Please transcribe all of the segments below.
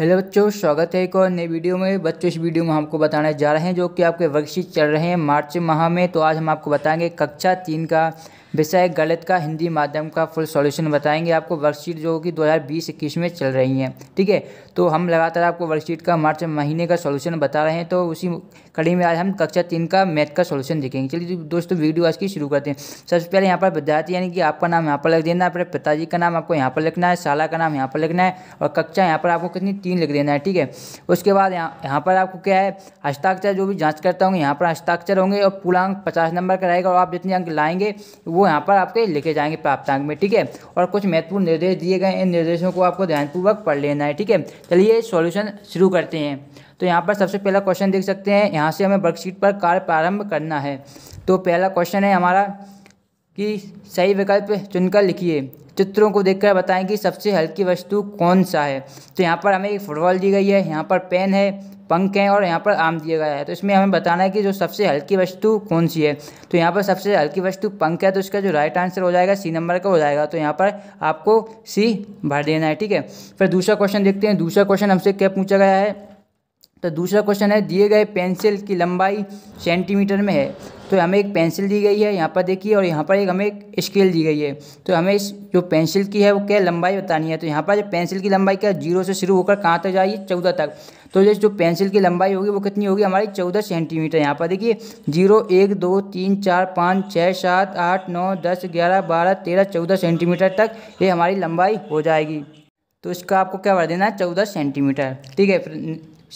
hello बच्चों स्वागत है एक और नई वीडियो में बच्चों इस वीडियो में हमको बताने जा रहे हैं जो कि आपके वर्कशीट चल रहे हैं मार्च माह में तो आज हम आपको बताएंगे कक्षा तीन का विषय गलत का हिंदी माध्यम का फुल सॉल्यूशन बताएंगे आपको वर्कशीट जो कि 2020-21 में चल रही है ठीक है तो हम लगातार आपको वर्कशीट का मार्च महीने का सॉल्यूशन बता रहे हैं तो उसी कड़ी में आज हम कक्षा तीन का मैथ का सॉल्यूशन देखेंगे चलिए दोस्तों वीडियो आज की शुरू करते हैं सबसे पहले यहाँ पर विद्यार्थी यानी कि आपका नाम यहाँ पर लिख देना अपने पिताजी का नाम आपको यहाँ पर लिखना है शाला का नाम यहाँ पर लिखना है और कक्षा यहाँ पर आपको कितनी तीन लिख देना है ठीक है उसके बाद यहाँ यहाँ पर आपको क्या है हस्ताक्षर जो भी जाँच करता होंगे यहाँ पर हस्ताक्षर होंगे और पूरा अंक पचास नंबर का रहेगा और आप जितने अंक लाएंगे वो वो यहाँ पर आपके लिखे जाएंगे प्राप्तांक में ठीक है और कुछ महत्वपूर्ण निर्देश दिए गए इन निर्देशों को आपको ध्यानपूर्वक पढ़ लेना है ठीक है चलिए सॉल्यूशन शुरू करते हैं तो यहाँ पर सबसे पहला क्वेश्चन देख सकते हैं यहाँ से हमें वर्कशीट पर कार्य प्रारंभ करना है तो पहला क्वेश्चन है हमारा कि सही विकल्प चुनकर लिखिए चित्रों को देखकर बताएं कि सबसे हल्की वस्तु कौन सा है तो यहाँ पर हमें एक फुटबॉल दी गई है यहाँ पर पेन है पंख हैं और यहाँ पर आम दिया गया है तो इसमें हमें बताना है कि जो सबसे हल्की वस्तु कौन सी है तो यहाँ पर सबसे हल्की वस्तु पंख है तो इसका जो राइट आंसर हो जाएगा सी नंबर का हो जाएगा तो यहाँ पर आपको सी भर देना है ठीक है फिर दूसरा क्वेश्चन देखते हैं दूसरा क्वेश्चन हमसे क्या पूछा गया है तो दूसरा क्वेश्चन है दिए गए पेंसिल की लंबाई सेंटीमीटर में है तो हमें एक पेंसिल दी गई है यहाँ पर देखिए और यहाँ पर एक हमें एक स्केल दी गई है तो हमें इस जो पेंसिल की है वो क्या लंबाई बतानी है तो यहाँ पर जो पेंसिल की लंबाई क्या जीरो से शुरू होकर कहाँ तक जाएगी चौदह तक तो ये जो पेंसिल की लंबाई होगी वो कितनी होगी हमारी चौदह सेंटीमीटर यहाँ पर देखिए जीरो एक दो तीन चार पाँच छः सात आठ नौ दस ग्यारह बारह तेरह चौदह सेंटीमीटर तक ये हमारी लंबाई हो जाएगी तो इसका आपको क्या बढ़ देना है चौदह सेंटीमीटर ठीक है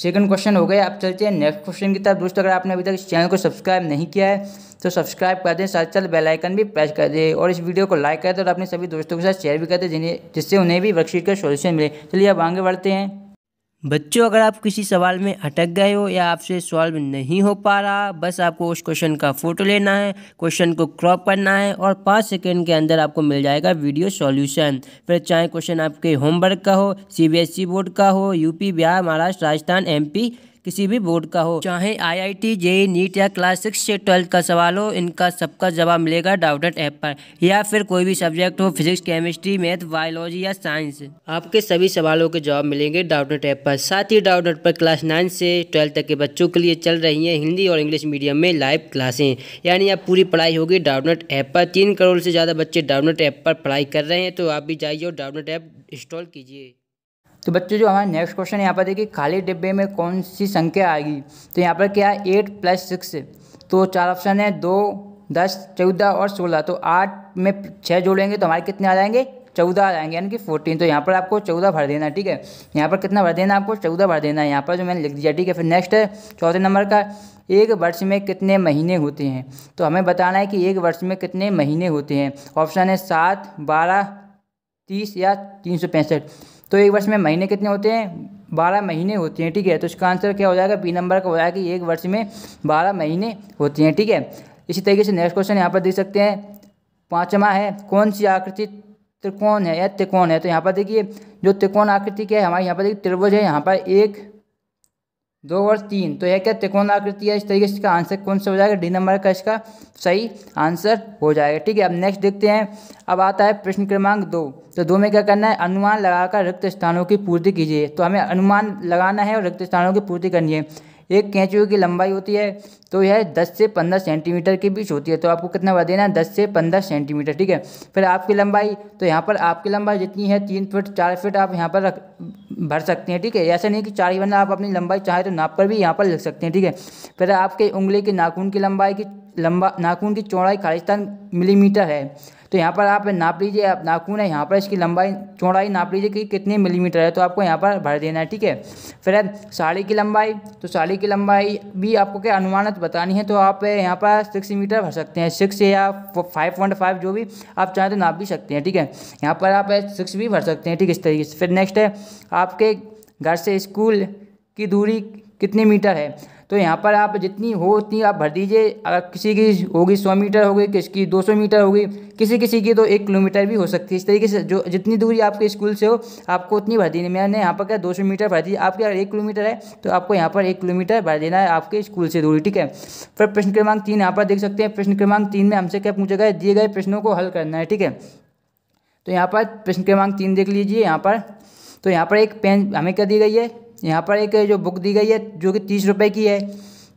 सेकंड क्वेश्चन हो गए आप चलते हैं नेक्स्ट क्वेश्चन की तरफ दोस्तों अगर आपने अभी तक इस चैनल को सब्सक्राइब नहीं किया है तो सब्सक्राइब कर दें साथ साथ बेलाइकन भी प्रेस कर दें और इस वीडियो को लाइक कर दें और अपने सभी दोस्तों के साथ शेयर भी कर दें जिन्हें जिससे उन्हें भी वर्कशीट का सोल्यूशन मिले चलिए अब आगे बढ़ते हैं बच्चों अगर आप किसी सवाल में अटक गए हो या आपसे सॉल्व नहीं हो पा रहा बस आपको उस क्वेश्चन का फ़ोटो लेना है क्वेश्चन को क्रॉप करना है और पाँच सेकेंड के अंदर आपको मिल जाएगा वीडियो सॉल्यूशन फिर चाहे क्वेश्चन आपके होमवर्क का हो सीबीएसई बोर्ड e का हो यूपी बिहार महाराष्ट्र राजस्थान एमपी किसी भी बोर्ड का हो चाहे I I T JEE NEET या क्लास सिक्स से ट्वेल्थ का सवाल हो इनका सबका जवाब मिलेगा डाउडेट ऐप पर या फिर कोई भी सब्जेक्ट हो फिजिक्स केमिस्ट्री मैथ बायोलॉजी या साइंस आपके सभी सवालों के जवाब मिलेंगे डाउडेट ऐप पर साथ ही डाउडेट पर क्लास नाइन से ट्वेल्थ तक के बच्चों के लिए चल रही हैं हिंदी और इंग्लिश मीडियम में लाइव क्लासें यानी आप पूरी पढ़ाई होगी डाउनेट ऐप पर तीन करोड़ से ज़्यादा बच्चे डाउनेट ऐप पर पढ़ाई कर रहे हैं तो आप भी जाइए और डाउनेट ऐप इंस्टॉल कीजिए तो बच्चों जो हमारा नेक्स्ट क्वेश्चन यहाँ पर देखिए खाली डिब्बे में कौन सी संख्या आएगी तो यहाँ पर क्या है एट प्लस सिक्स तो चार ऑप्शन है दो दस चौदह और सोलह तो आठ में छः जोड़ेंगे तो हमारे कितने आ जाएंगे चौदह आ जाएंगे यानी कि फोर्टीन तो यहाँ पर आपको चौदह भर देना है ठीक है यहाँ पर कितना भर देना आपको चौदह भर देना है यहाँ पर जो मैंने लिख दिया ठीक है फिर नेक्स्ट है चौथे नंबर का एक वर्ष में कितने महीने होते हैं तो हमें बताना है कि एक वर्ष में कितने महीने होते हैं ऑप्शन है सात बारह तीस या तीन सौ पैंसठ तो एक वर्ष में महीने कितने होते हैं बारह महीने होती हैं ठीक है तो इसका आंसर क्या हो जाएगा पी नंबर का हो जाएगा कि एक वर्ष में बारह महीने होती हैं ठीक है इसी तरीके से नेक्स्ट क्वेश्चन यहाँ पर देख सकते हैं पाँचवा है कौन सी आकृति त्रिकोण है या त्रिकोण है तो यहाँ पर देखिए जो त्रिकोण आकृति क्या है हमारे यहाँ पर देखिए त्रिभुज है यहाँ पर एक दो और तीन तो यह क्या त्रिकोण आकृति है इस तरीके से इसका आंसर कौन सा हो जाएगा डी नंबर का इसका सही आंसर हो जाएगा ठीक है अब नेक्स्ट देखते हैं अब आता है प्रश्न क्रमांक दो तो दो में क्या करना है अनुमान लगाकर रक्त स्थानों की पूर्ति कीजिए तो हमें अनुमान लगाना है और रक्त स्थानों की पूर्ति करनी है एक कैंचुए की लंबाई होती है तो यह दस से पंद्रह सेंटीमीटर के बीच होती है तो आपको कितना बता देना है दस से पंद्रह सेंटीमीटर ठीक है फिर आपकी लंबाई तो यहाँ पर आपकी लंबाई जितनी है तीन फिट चार फिट आप यहाँ पर रख भर सकते हैं ठीक है ऐसा नहीं कि चार ही बंदा आप अपनी लंबाई चाहे तो नाप पर भी यहाँ पर लिख सकते हैं ठीक है फिर आपके उंगली के नाखून की लंबाई की लंबा नाखून की चौड़ाई खालिस्तान मिलीमीटर है तो यहाँ पर आप नाप लीजिए आप नाखून है यहाँ पर इसकी लंबाई चौड़ाई नाप लीजिए कि कितने मिलीमीटर है तो आपको यहाँ पर भर देना है ठीक है फिर है साड़ी की लंबाई तो साड़ी की लंबाई भी आपको क्या अनुमानित बतानी है तो आप यहाँ पर सिक्स मीटर भर सकते हैं सिक्स या फाइव पॉइंट फाइव जो भी आप चाहें तो नाप भी सकते हैं ठीक है यहाँ पर आप सिक्स भी भर सकते हैं ठीक है इस तरीके से फिर नेक्स्ट है आपके घर से स्कूल की दूरी कितने मीटर है तो यहाँ पर आप जितनी हो उतनी आप भर दीजिए अगर किसी की होगी सौ मीटर होगी किसकी दो सौ मीटर होगी किसी किसी की तो एक किलोमीटर भी हो सकती है इस तरीके से जो जितनी दूरी आपके स्कूल से हो आपको उतनी भर देनी मैंने यहाँ पर क्या दो सौ मीटर भर दी आपके अगर एक किलोमीटर है तो आपको यहाँ पर एक किलोमीटर भर देना है आपके स्कूल से दूरी ठीक है फिर प्रश्न क्रमांक तीन यहाँ पर देख सकते हैं प्रश्न क्रमांक तीन में हमसे क्या पूछा गया दिए गए प्रश्नों को हल करना है ठीक है तो यहाँ पर प्रश्न क्रमांक तीन देख लीजिए यहाँ पर तो यहाँ पर एक पेन हमें क्या दी गई है यहाँ पर एक जो बुक दी गई है जो कि तीस रुपये की है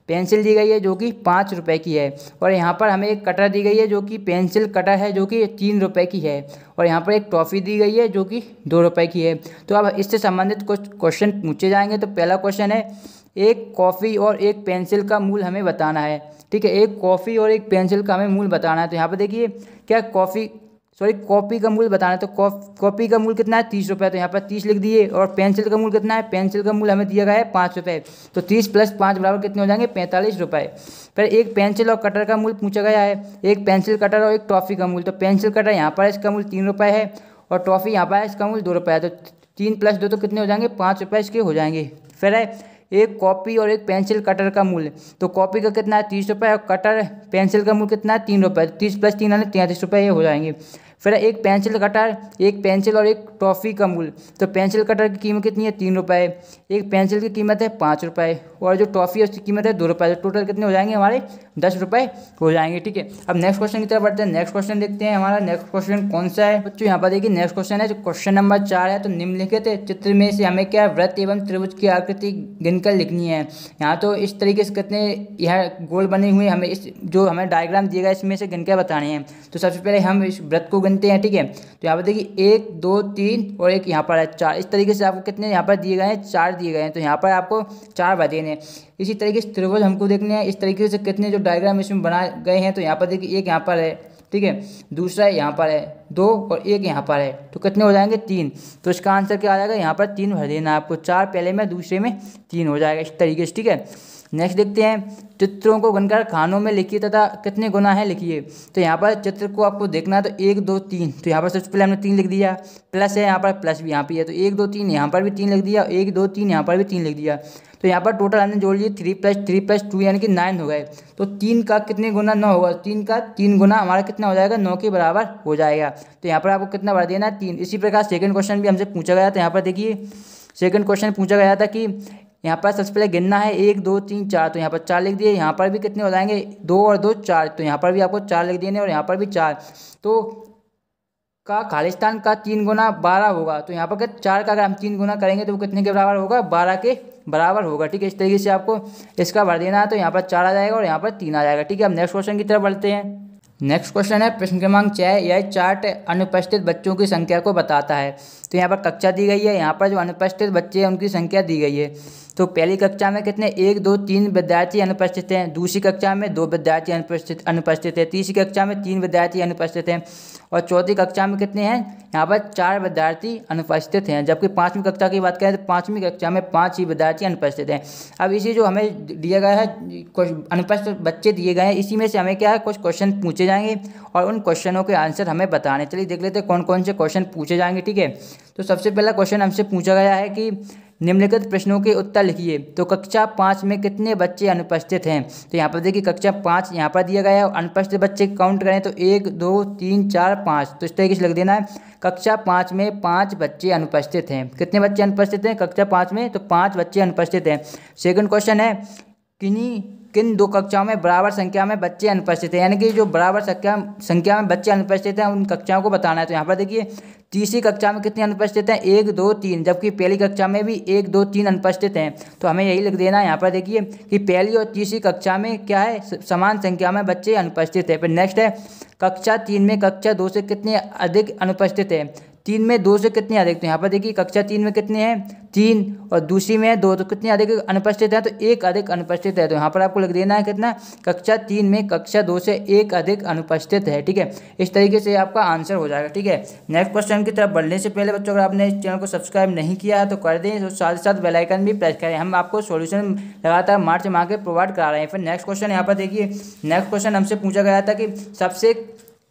पेंसिल दी गई है जो कि पाँच रुपए की है और यहाँ पर हमें एक कटर दी गई है जो कि पेंसिल कटर है जो कि तीन रुपए की है और यहाँ पर एक टॉफ़ी दी गई है जो कि दो रुपए की है तो अब इससे संबंधित कुछ क्वेश्चन पूछे जाएंगे तो पहला क्वेश्चन है एक कॉफ़ी और एक पेंसिल का मूल हमें बताना है ठीक है एक कॉफ़ी और एक पेंसिल का हमें मूल बताना है तो यहाँ पर देखिए क्या कॉफ़ी सॉरी कॉपी का मूल्य बताना तो कॉपी का मूल्य कितना है तीस रुपये तो यहाँ पर तीस लिख दिए और पेंसिल का मूल्य कितना है पेंसिल का मूल्य हमें दिया गया है पाँच रुपये तो तीस प्लस पाँच बराबर कितने हो जाएंगे पैंतालीस रुपये फिर एक पेंसिल और कटर का मूल्य पूछा गया है एक पेंसिल कटर और एक टॉफ़ी का मूल्य तो पेंसिल कटर यहाँ पर इसका मूल्य तीन रुपये है और टॉफ़ी यहाँ पर है इसका मूल्य दो रुपये है तो तीन प्लस दो तो कितने हो जाएंगे पाँच रुपये इसके हो जाएंगे फिर है एक कॉपी और एक पेंसिल कटर का मूल्य तो कॉपी का कितना है तीस रुपये और कटर पेंसिल का मूल्य कितना है तीन रुपये तो तीस प्लस तीन आने तैंतीस रुपये ये हो जाएंगे फिर एक पेंसिल कटर एक पेंसिल और एक टॉफ़ी का मूल तो पेंसिल कटर की कीमत कितनी है तीन रुपये एक पेंसिल की कीमत है पाँच रुपये और जो टॉफ़ी है उसकी कीमत है दो रुपये तो टोटल कितने हो जाएंगे हमारे दस रुपये हो जाएंगे ठीक है अब नेक्स्ट क्वेश्चन की तरफ बढ़ते हैं नेक्स्ट क्वेश्चन देखते हैं हमारा नेक्स्ट क्वेश्चन कौन सा है बच्चों यहाँ पर देखिए नेक्स्ट क्वेश्चन है जो क्वेश्चन नंबर चार है तो निम्नलिखित चित्र में से हमें क्या व्रत एवं त्रिभुज की आकृति गिनकर लिखनी है यहाँ तो इस तरीके से कितने यह गोल बने हुए हमें इस जो हमें डायग्राम दिएगा इसमें से गिनकर बताने हैं तो सबसे पहले हम इस व्रत को गिनते हैं ठीक है तो यहाँ पर देखिए एक दो तीन और एक यहाँ पर है चार इस तरीके से आपको कितने यहाँ पर दिए गए हैं चार दिए गए हैं तो यहाँ पर आपको चार वैदेन है इसी तरीके से त्रिभुज हमको देखने हैं इस तरीके से कितने जो डायग्राम इसमें बनाए गए हैं तो यहाँ पर देखिए एक यहाँ पर है ठीक है दूसरा यहाँ पर है दो और एक यहाँ पर है तो कितने हो जाएंगे तीन तो इसका आंसर क्या आ जाएगा यहाँ पर तीन भर देना आपको चार पहले में दूसरे में तीन हो जाएगा इस तरीके से ठीक है नेक्स्ट देखते हैं चित्रों को गुनकर खानों में लिखिए तथा कितने गुना है लिखिए तो यहाँ पर चित्र को आपको देखना है तो एक दो तीन तो यहाँ पर सबसे पहले हमने तीन लिख दिया प्लस है यहाँ पर प्लस भी यहाँ पर है तो एक दो तीन यहाँ पर भी तीन लिख दिया एक दो तीन यहाँ पर भी तीन लिख दिया तो यहाँ पर टोटल हमने जोड़ लिए three plus three plus two यानी कि नाइन हो गए तो तीन का कितने गुना नौ होगा तीन का तीन गुना हमारा कितना हो जाएगा नौ के बराबर हो जाएगा तो यहाँ पर आपको कितना बढ़ा देना तीन इसी प्रकार सेकेंड क्वेश्चन भी हमसे पूछा गया था यहाँ पर देखिए सेकंड क्वेश्चन पूछा गया था कि यहाँ पर सबसे पहले गिनना है एक दो तीन चार तो यहाँ पर चार लिख दिए यहाँ पर भी कितने हो जाएंगे दो और दो चार तो यहाँ पर भी आपको चार लिख देने और यहाँ पर भी चार तो का खालिस्तान का तीन गुना बारह होगा तो यहाँ पर चार का अगर हम तीन गुना करेंगे तो वो कितने के बराबर होगा बारह के बराबर होगा ठीक है इस तरीके से आपको इसका भर देना है तो यहाँ पर चार आ जाएगा और यहाँ पर तीन आ जाएगा ठीक है अब नेक्स्ट क्वेश्चन की तरफ बढ़ते हैं नेक्स्ट क्वेश्चन है प्रश्न क्रमांक छः यह चार्ट अनुपस्थित बच्चों की संख्या को बताता है तो यहाँ पर कक्षा दी गई है यहाँ पर जो अनुपस्थित बच्चे हैं उनकी संख्या दी गई है तो पहली कक्षा में कितने एक दो तीन विद्यार्थी अनुपस्थित हैं दूसरी कक्षा में दो विद्यार्थी अनुपस्थित अनुपस्थित हैं तीसरी कक्षा में तीन विद्यार्थी अनुपस्थित हैं और चौथी कक्षा में कितने हैं यहाँ पर चार विद्यार्थी अनुपस्थित हैं जबकि पाँचवीं कक्षा की बात करें तो पाँचवीं कक्षा में पाँच ही विद्यार्थी अनुपस्थित हैं अब इसी जो हमें दिया गया है कुछ अनुपस्थित बच्चे दिए गए हैं इसी में से हमें क्या है कुछ क्वेश्चन पूछे जाएंगे और उन क्वेश्चनों के आंसर हमें बताने चलिए देख लेते हैं कौन कौन से क्वेश्चन पूछे जाएंगे ठीक है तो सबसे पहला क्वेश्चन हमसे पूछा गया है कि निम्नलिखित प्रश्नों के उत्तर लिखिए तो कक्षा पाँच में कितने बच्चे अनुपस्थित हैं तो यहाँ पर देखिए कक्षा पाँच यहाँ पर दिया गया है अनुपस्थित बच्चे काउंट करें तो एक दो तीन चार पाँच तो इस तरीके से लिख देना है कक्षा पाँच में पाँच बच्चे अनुपस्थित हैं कितने बच्चे अनुपस्थित हैं कक्षा पाँच में तो पाँच बच्चे अनुपस्थित हैं सेकेंड क्वेश्चन है किन्हीं किन दो कक्षाओं में बराबर संख्या में बच्चे अनुपस्थित हैं यानी कि जो बराबर संख्या संख्या में बच्चे अनुपस्थित हैं उन कक्षाओं को बताना है तो यहाँ पर देखिए तीसरी कक्षा में कितने अनुपस्थित हैं एक दो तीन जबकि पहली कक्षा में भी एक दो तीन अनुपस्थित हैं तो हमें यही लिख देना है यहाँ पर देखिए कि पहली और तीसरी कक्षा में क्या है समान संख्या में बच्चे अनुपस्थित हैं फिर नेक्स्ट है कक्षा तीन में कक्षा दो से कितने अधिक अनुपस्थित हैं तीन में दो से कितने आ देखते हैं यहाँ पर देखिए कक्षा तीन में कितने हैं तीन और दूसरी में दो तो कितने अधिक अनुपस्थित है तो एक अधिक अनुपस्थित है तो यहाँ पर आपको लग देना है कितना कक्षा तीन में कक्षा दो से एक अधिक अनुपस्थित है ठीक है इस तरीके से आपका आंसर हो जाएगा ठीक है नेक्स्ट क्वेश्चन की तरफ बढ़ने से पहले बच्चों अगर आपने इस चैनल को सब्सक्राइब नहीं किया है तो कर दें तो साथ ही साथ बेलाइकन भी प्रेस करें हम आपको सोल्यूशन लगातार मार्च माह के प्रोवाइड करा रहे हैं फिर नेक्स्ट क्वेश्चन यहाँ पर देखिए नेक्स्ट क्वेश्चन हमसे पूछा गया था कि सबसे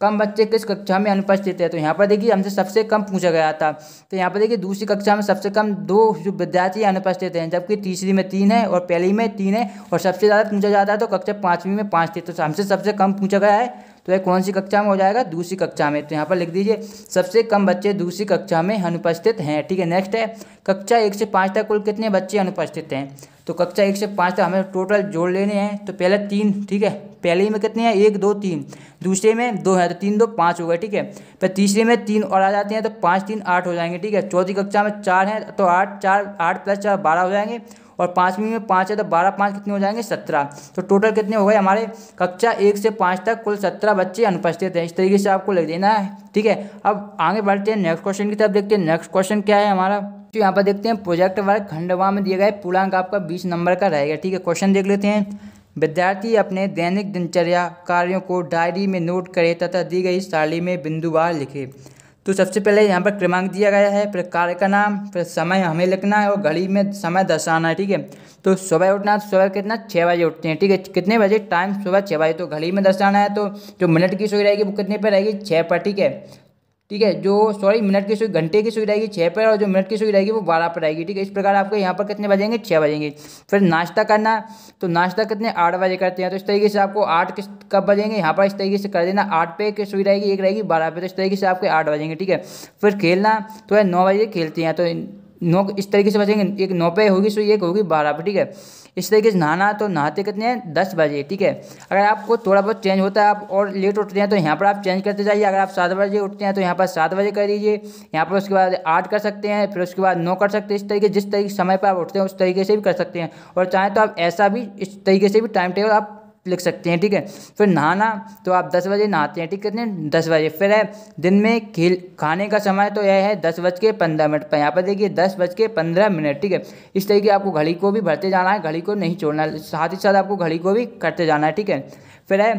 कम बच्चे किस कक्षा में अनुपस्थित है तो यहाँ पर देखिए हमसे सबसे कम पूछा गया था तो यहाँ पर देखिए दूसरी कक्षा में सबसे कम दो जो विद्यार्थी अनुपस्थित हैं जबकि तीसरी में तीन है और पहली में तीन है और सबसे ज़्यादा पूछा जाता है तो कक्षा पाँचवीं में पाँच थे तो हमसे सबसे कम पूछा गया है तो यह कौन सी कक्षा में हो जाएगा दूसरी कक्षा में तो यहाँ पर लिख दीजिए सबसे कम बच्चे दूसरी कक्षा में अनुपस्थित हैं ठीक है नेक्स्ट है कक्षा एक से पाँच तक कुल कितने बच्चे अनुपस्थित हैं तो कक्षा एक से पाँच तक हमें टोटल जोड़ लेने हैं तो पहले तीन ठीक है पहले में कितने हैं एक दो तीन दूसरे में दो है तो तीन दो पाँच हो गए ठीक है फिर तीसरे में तीन और आ जाते हैं तो पाँच तीन आठ हो जाएंगे ठीक है चौथी कक्षा में चार हैं तो आठ चार आठ प्लस चार बारह हो जाएंगे और पाँचवीं में पाँच है तो बारह पाँच कितने हो जाएंगे सत्रह तो टोटल कितने हो गए हमारे कक्षा एक से पाँच तक कुल सत्रह बच्चे अनुपस्थित हैं इस तरीके से आपको लिख देना है ठीक है अब आगे बढ़ते हैं नेक्स्ट क्वेश्चन की तरफ देखते हैं नेक्स्ट क्वेश्चन क्या है हमारा तो यहाँ पर देखते हैं प्रोजेक्ट वर्क खंडवा में दिया गया पूर्णांक आपका बीस नंबर का रहेगा ठीक है क्वेश्चन देख लेते हैं विद्यार्थी अपने दैनिक दिनचर्या कार्यों को डायरी में नोट करे तथा दी गई साली में बिंदुवार लिखे तो सबसे पहले यहाँ पर क्रमांक दिया गया है फिर कार्य का नाम फिर समय हमें लिखना है और घड़ी में समय दर्शाना है ठीक है तो सुबह उठना है सुबह कितना छः बजे उठते हैं ठीक है कितने बजे टाइम सुबह छः बजे तो घड़ी में दर्शाना है तो जो मिनट की सुई रहेगी वो कितने पर रहेगी छः पर ठीक है ठीक है जो सॉरी मिनट की सुई घंटे की सुई रहेगी छः पर और जो मिनट की सुई रहेगी वो बारह पर रहेगी ठीक है इस प्रकार आपको यहाँ पर कितने बजेंगे छः बजेंगे फिर नाश्ता करना तो नाश्ता कितने आठ बजे करते हैं तो इस तरीके से आपको आठ किस कब बजेंगे यहाँ पर इस तरीके से कर देना आठ पे की सुई रहेगी एक रहेगी बारह पे तो इस तरीके से आपके आठ बजेंगे ठीक है फिर खेलना तो है नौ बजे खेलते हैं तो नौ इस तरीके से बचेंगे एक नौ पे होगी सो एक होगी बारह पे ठीक है इस तरीके से नहाना तो नहाते कितने हैं दस बजे ठीक है अगर आपको थोड़ा बहुत चेंज होता है आप और लेट उठते हैं तो यहाँ पर आप चेंज करते जाइए अगर आप सात बजे उठते हैं तो यहाँ पर सात बजे कर दीजिए यहाँ पर उसके बाद आठ कर सकते हैं फिर उसके बाद नौ कर सकते हैं इस तरीके जिस तरीके समय पर आप उठते हैं उस तरीके से भी कर सकते हैं और चाहें तो आप ऐसा भी इस तरीके से भी टाइम टेबल आप लिख सकते हैं ठीक है फिर नहाना तो आप दस बजे नहाते हैं ठीक है दस बजे फिर है दिन में खेल खाने का समय तो यह है दस बज के पंद्रह मिनट पर यहाँ पर देखिए दस बज के पंद्रह मिनट ठीक है इस तरीके आपको घड़ी को भी भरते जाना है घड़ी को नहीं छोड़ना साथ ही साथ आपको घड़ी को भी करते जाना है ठीक है फिर है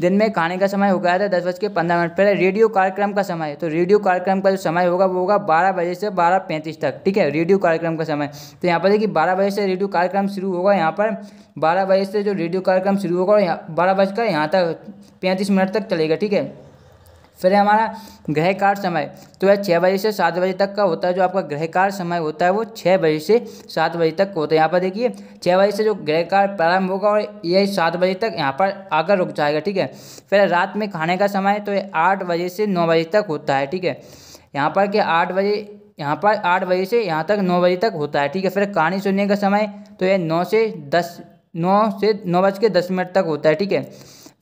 दिन में खाने का समय हो गया था तो दस बज के पंद्रह मिनट पहले रेडियो कार्यक्रम का समय तो रेडियो कार्यक्रम का जो समय होगा वो होगा बारह बजे से बारह पैंतीस तक ठीक है रेडियो कार्यक्रम का समय तो यहाँ पर देखिए बारह बजे से रेडियो कार्यक्रम शुरू होगा यहाँ पर बारह बजे से जो रेडियो कार्यक्रम शुरू होगा बारह बजकर यहाँ तक पैंतीस मिनट तक चलेगा ठीक है फिर हमारा ग्रह कार्य समय तो यह छः बजे से सात बजे तक का होता है जो आपका ग्रह कार्य समय होता है वो छः बजे से सात बजे तक होता है यहाँ पर देखिए छः बजे से जो ग्रह कार्य प्रारंभ होगा और यह सात बजे तक यहाँ पर आकर रुक जाएगा ठीक है फिर रात में खाने का समय तो ये आठ बजे से नौ बजे तक होता है ठीक है यहाँ पर कि आठ बजे यहाँ पर आठ बजे से यहाँ तक नौ बजे तक होता है ठीक है फिर कहानी सुनने का समय तो यह नौ से दस नौ से नौ बज के दस मिनट तक होता है ठीक है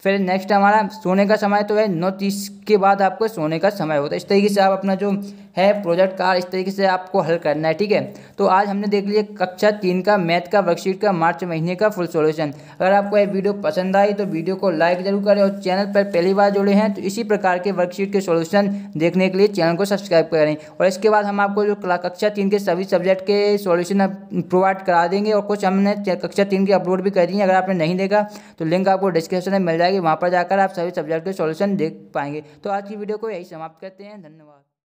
फिर नेक्स्ट हमारा सोने का समय तो है नौ तीस के बाद आपको सोने का समय होता है इस तरीके से आप अपना जो है प्रोजेक्ट का इस तरीके से आपको हल करना है ठीक है तो आज हमने देख लिया कक्षा तीन का मैथ का वर्कशीट का मार्च महीने का फुल सोल्यूशन अगर आपको यह वीडियो पसंद आई तो वीडियो को लाइक जरूर करें और चैनल पर पहली बार जुड़े हैं तो इसी प्रकार के वर्कशीट के सोल्यूशन देखने के लिए चैनल को सब्सक्राइब करें और इसके बाद हम आपको जो कक्षा तीन के सभी सब्जेक्ट के सोल्यूशन प्रोवाइड करा देंगे और कुछ हमने कक्षा तीन के अपलोड भी कर दिए अगर आपने नहीं देखा तो लिंक आपको डिस्क्रिप्शन में मिल जाएगी वहाँ पर जाकर आप सभी सब्जेक्ट के सोल्यूशन देख पाएंगे तो आज की वीडियो को यही समाप्त करते हैं धन्यवाद